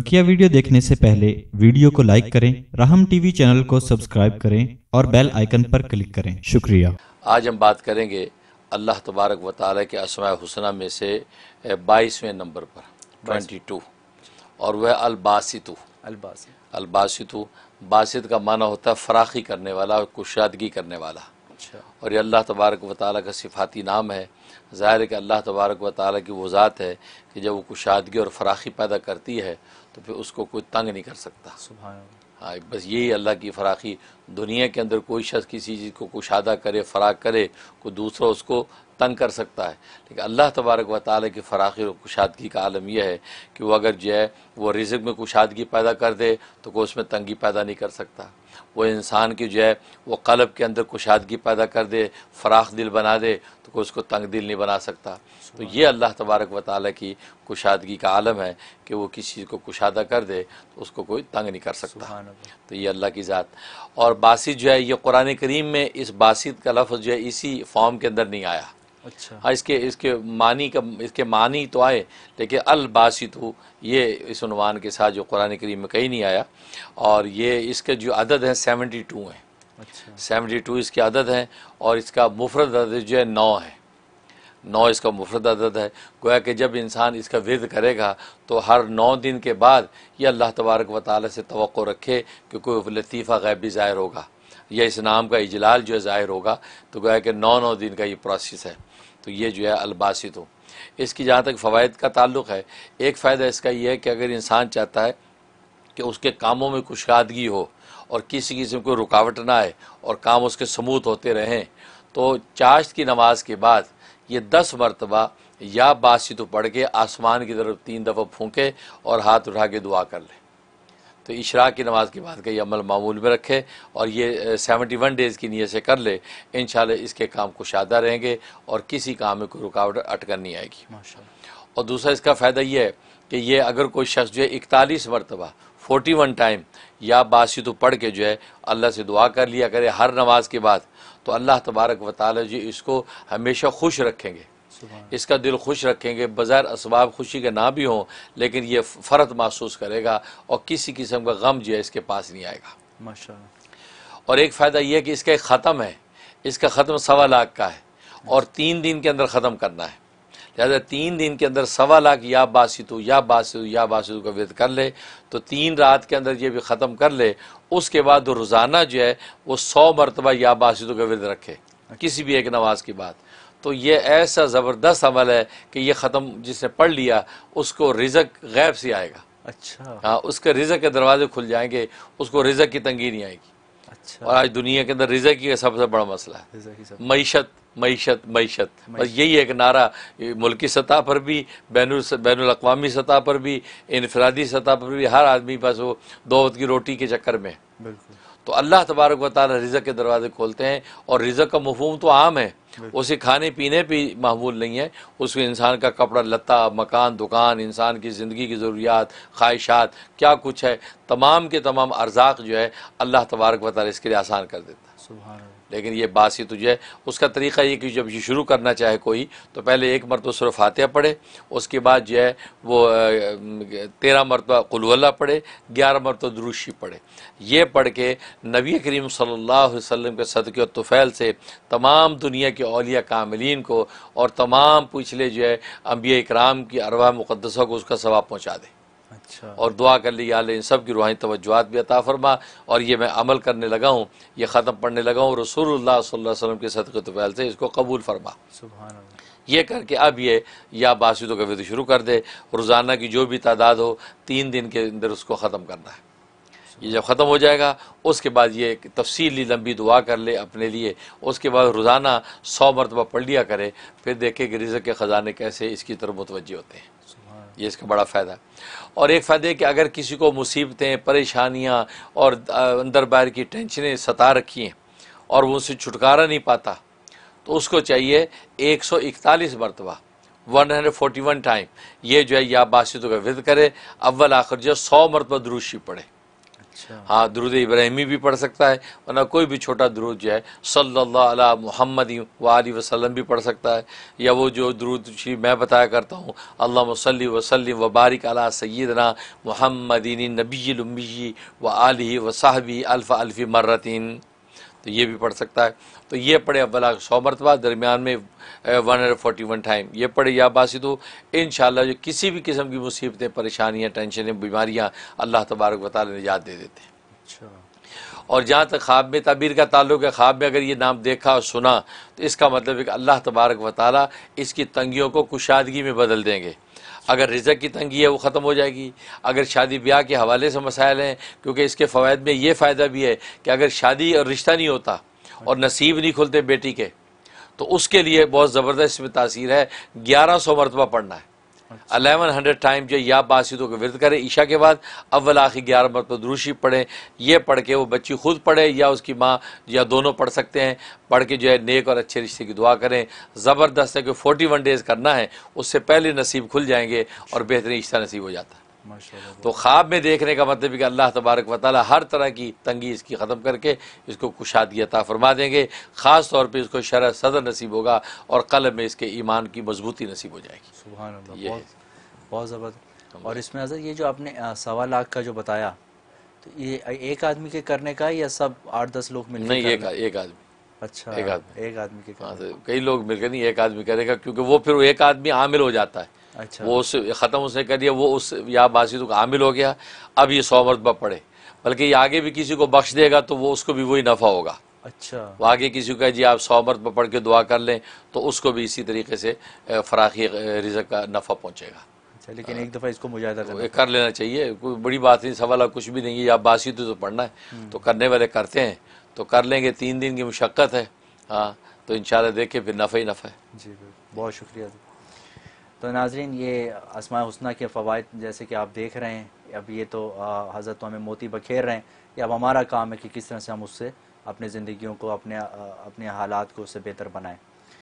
बकिया वीडियो देखने से पहले वीडियो को लाइक करें राहम टीवी चैनल को सब्सक्राइब करें और बेल आइकन पर क्लिक करें शुक्रिया आज हम बात करेंगे अल्लाह तबारक व के असमा हुसना में से बाईसवें नंबर पर ट्वेंटी टू और वह अलबासितु अलबासित अलबासितु बासित का माना होता है फराखी करने वाला और कुशादगी करने वाला अच्छा। और ये अल्लाह तबारक व का सिफाती नाम है ज़ाहिर है कि अल्लाह तबारक व ताली की वो ज़ात है कि जब वो कुशादगी और फराखी पैदा करती है तो फिर उसको कोई तंग नहीं कर सकता हाँ बस यही अल्लाह की फराखी दुनिया के अंदर कोई शख्स किसी चीज़ को कुशादा करे फराख करे कोई दूसरा उसको तंग कर सकता है लेकिन अल्लाह तबारक व ताली की फराखी और कुशादगी का आलम यह है कि वो अगर जो है वो रिजक में कुशादगी पैदा कर दे तो कोई उसमें तंगी पैदा नहीं कर सकता वो इंसान की जो है वो कलब के अंदर कुशादगी पैदा कर दे फराख दिल बना दे तो कोई उसको तंग दिल नहीं बना सकता तो ये अल्लाह तबारक व ताली की कुशादगी का आलम है कि वो किसी चीज़ को कुशादा कर दे तो उसको कोई तंग नहीं कर सकता तो ये अल्लाह की ज़ात और बासित जो है ये कुरान करीम में इस बासित का लफ्ज़ जो है इसी फॉर्म के अंदर नहीं आया अच्छा हाँ इसके इसके मानी का इसके मानी तो आए लेकिन अलबासी तो ये इस उनवान के साथ जो कुरान करीम में कहीं नहीं आया और ये इसके जो अदद हैं सेवेंटी टू हैं अच्छा सेवेंटी टू इसके अदद हैं और इसका मुफरद अदद जो है नौ है नौ इसका मुफरद अदद है गोया कि जब इंसान इसका विद करेगा तो हर नौ दिन के बाद ये अल्लाह तबारक व ताली से तो रखे कि कोई लतीफ़ा गैब भी ज़ाहिर होगा या इस नाम का इजलाल जो है ज़ाहिर होगा तो गोया कि नौ नौ दिन का ये प्रोसेस है तो ये जो है अलबासित हो इसकी जहाँ तक फ़वाद का ताल्लुक है एक फ़ायदा इसका यह है कि अगर इंसान चाहता है कि उसके कामों में कुशादगी हो और किसी किस्म को रुकावट ना आए और काम उसके समूत होते रहें तो चाश्त की नमाज के बाद ये दस मरतबा या बासी तो पढ़ के आसमान की तरफ तीन दफ़ा फूँके और हाथ उठा के दुआ कर लें तो इशरा की नमाज के बाद का ये अमल मामूल में रखे और ये सेवेंटी वन डेज़ की नीयत से कर ले इन इसके काम कुशादा रहेंगे और किसी काम में कोई रुकावट अटकन नहीं आएगी और दूसरा इसका फ़ायदा ये है कि ये अगर कोई शख्स जो है इकतालीस मरतबा फोर्टी वन टाइम या बासी तो पढ़ के जो है अल्लाह से दुआ कर लिया करे हर नमाज के बाद तो अल्लाह तबारक व ताली जी इसको हमेशा खुश रखेंगे इसका दिल खुश रखेंगे बाज़ार इसबाब खुशी के ना भी हों लेकिन ये फ़र्त महसूस करेगा और किसी किस्म का गम जो है इसके पास नहीं आएगा माशा और एक फ़ायदा यह है कि इसका एक ख़त्म है इसका ख़त्म सवा लाख का है और तीन दिन के अंदर ख़त्म करना है लिहाजा तीन दिन के अंदर सवा लाख या बासितु या बासितु या बासितु का वेद कर ले तो तीन रात के अंदर ये भी ख़त्म कर ले उसके बाद रोज़ाना जो है वो सौ मरतबा या बासितु का वेद रखे किसी भी एक नमाज की बात तो ये ऐसा ज़बरदस्त अमल है कि ये ख़त्म जिसने पढ़ लिया उसको रिजक गैब से आएगा अच्छा हाँ उसके रिजक के दरवाजे खुल जाएंगे उसको रिजक की तंगी नहीं आएगी अच्छा और आज दुनिया के अंदर रिजक ही सबसे बड़ा मसला है मीशत मीशत मीशत बस यही एक नारा मुल्की सतह पर भी बैन बैन अवी सतह पर भी इनफरादी सतह पर भी हर आदमी पास वो दौत की रोटी के चक्कर में बिल्कुल तो अल्लाह तबारक वाली रिजक के दरवाजे खोलते हैं और रिजक का मफहम तो आम है उसे खाने पीने भी महमूल नहीं है उसको इंसान का कपड़ा लत्ता मकान दुकान इंसान की ज़िंदगी की ज़रूरियात ख्वाहिशात क्या कुछ है तमाम के तमाम अर्जाक जो है अल्लाह तबारक वाली इसके लिए आसान कर देता है लेकिन ये बासी तुझे तो है उसका तरीका ये कि जब ये शुरू करना चाहे कोई तो पहले एक मरतबा सुर फातह पढ़े उसके बाद जो है वो तेरह मरतबा कुल्वला पढ़े ग्यारह मरतबा दरुशी पढ़े ये पढ़ के नबी करीम सल्लल्लाहु अलैहि वसल्लम के सदक़ तफ़ैल से तमाम दुनिया की के अलिया कामलिन को और तमाम पिछले जो है अम्बिया इक्राम की अरवा मुकदसा को उसका सवाब पहुँचा दे अच्छा और दुआ कर ली आल इन सब की रूहानी तवज्जुआत भी अता फरमा और ये मैं अमल करने लगा हूँ ये ख़त्म पढ़ने लगा हूँ रसूल सल्लल्लाहु के सदक वैल से इसको कबूल फरमा ये करके अब ये या बासितों का विद शुरू कर दे रोज़ाना की जो भी तादाद हो तीन दिन के अंदर उसको ख़त्म करना है ये जब ख़त्म हो जाएगा उसके बाद ये तफसीली लंबी दुआ कर ले अपने लिए उसके बाद रोज़ाना सौ मरतबा पढ़ लिया करे फिर देखे कि रिजक के ख़जाने कैसे इसकी तरफ मुतवजह होते हैं ये इसका बड़ा फ़ायदा और एक फ़ायदा है कि अगर किसी को मुसीबतें परेशानियाँ और अंदर बाहर की टेंशनें सता रखी हैं और वो उनसे छुटकारा नहीं पाता तो उसको चाहिए एक सौ इकतालीस मरतबा one hundred forty one time ये जो है या बासितों का विद करे अव्वल आखिर जो सौ मरतबा दुरुशी पढ़े अच्छा। हाँ दरुद इब्राहिमी भी पढ़ सकता है वरना कोई भी छोटा दरूद जो है सल्ला अला मोहम्मद वाली वसलम भी पढ़ सकता है या वो जो द्रुद शरीफ मैं बताया करता हूँ अल्लाह वसल वसलम वबारक अला सैदना मोहम्मदीन नबी लम्बी व आलि वसाहबी अल्फ़ अल्फ़ी मर्रतिन तो ये भी पढ़ सकता है तो ये पढ़े अबला सौ मरतबा दरमियान में one hundred forty one time ये पढ़े या बासी हो इन जो किसी भी किस्म की मुसीबतें परेशानियाँ टेंशनें बीमारियाँ अल्लाह तबारक ने निजात दे देते हैं अच्छा और जहाँ तक ख्वाब में तबीर का ताल्लुक है ख्वाब में अगर ये नाम देखा और सुना तो इसका मतलब है कि अल्लाह तबारक वाली इसकी तंगियों को कुशादगी में बदल देंगे अगर रिजक की तंगी है वो ख़त्म हो जाएगी अगर शादी ब्याह के हवाले से मसाइल हैं क्योंकि इसके फ़वाद में ये फ़ायदा भी है कि अगर शादी और रिश्ता नहीं होता और नसीब नहीं खुलते बेटी के तो उसके लिए बहुत ज़बरदस्त इसमें तासीर है ग्यारह सौ मरतबा पढ़ना है अलेवन हंड्रेड टाइम जो या बासितों के विरद करें ईशा के बाद अव्वल आखिर ग्यारह मरतबा दुरुशी पढ़ें ये पढ़ के वो बच्ची खुद पढ़े या उसकी माँ या दोनों पढ़ सकते हैं पढ़ के जो है नेक और अच्छे रिश्ते की दुआ करें ज़बरदस्त है कि फोर्टी वन डेज़ करना है उससे पहले नसीब खुल जाएंगे और बेहतरीन रिश्ता नसीब हो जाता है तो ख्वाब में देखने का मतलब कि अल्लाह तबारक वाली हर तरह की तंगी इसकी ख़त्म करके इसको कुशादगी अता फरमा देंगे ख़ास तौर पर इसको शरह सदर नसीब होगा और कल में इसके ईमान की मजबूती नसीब हो जाएगी सुबह बहुत ज़बरदस्त और इसमें हजरत ये जो आपने सवा लाख का जो बताया तो ये एक आदमी के करने का या सब आठ दस लोग मिलकर नहीं एक आदमी अच्छा एक आदमी एक आदमी के हाँ तो कई लोग मिलकर नहीं एक आदमी करेगा क्योंकि वो फिर एक आदमी आमिल हो जाता है अच्छा वो उस ख़त्म उसने कर दिया वो उस या बासी तो आमिल हो गया अब ये सौ मरतबा पड़े बल्कि ये आगे भी किसी को बख्श देगा तो वो उसको भी वही नफ़ा होगा अच्छा वो आगे किसी को कहे जी आप सौ मरतबा पढ़ के दुआ कर लें तो उसको भी इसी तरीके से फराखी रिजक का नफ़ा पहुँचेगा अच्छा लेकिन एक दफ़ा इसको मुझे तो कर लेना चाहिए कोई बड़ी बात नहीं सवाल कुछ भी नहीं है आप बासी तो, तो पढ़ना है हम्म। तो करने वाले करते हैं तो कर लेंगे तीन दिन की मुशक्क़त है हाँ तो इन देखे फिर नफ़ा ही नफ़ा है जी बहुत शुक्रिया जी तो नाजरीन ये आसमा हसना के फ़वाद जैसे कि आप देख रहे हैं अब ये तो हज़रत तो हमें मोती बखेर रहे हैं ये अब हमारा काम है कि किस तरह से हम उससे अपने ज़िंदगी को अपने अपने हालात को उससे बेहतर बनाएं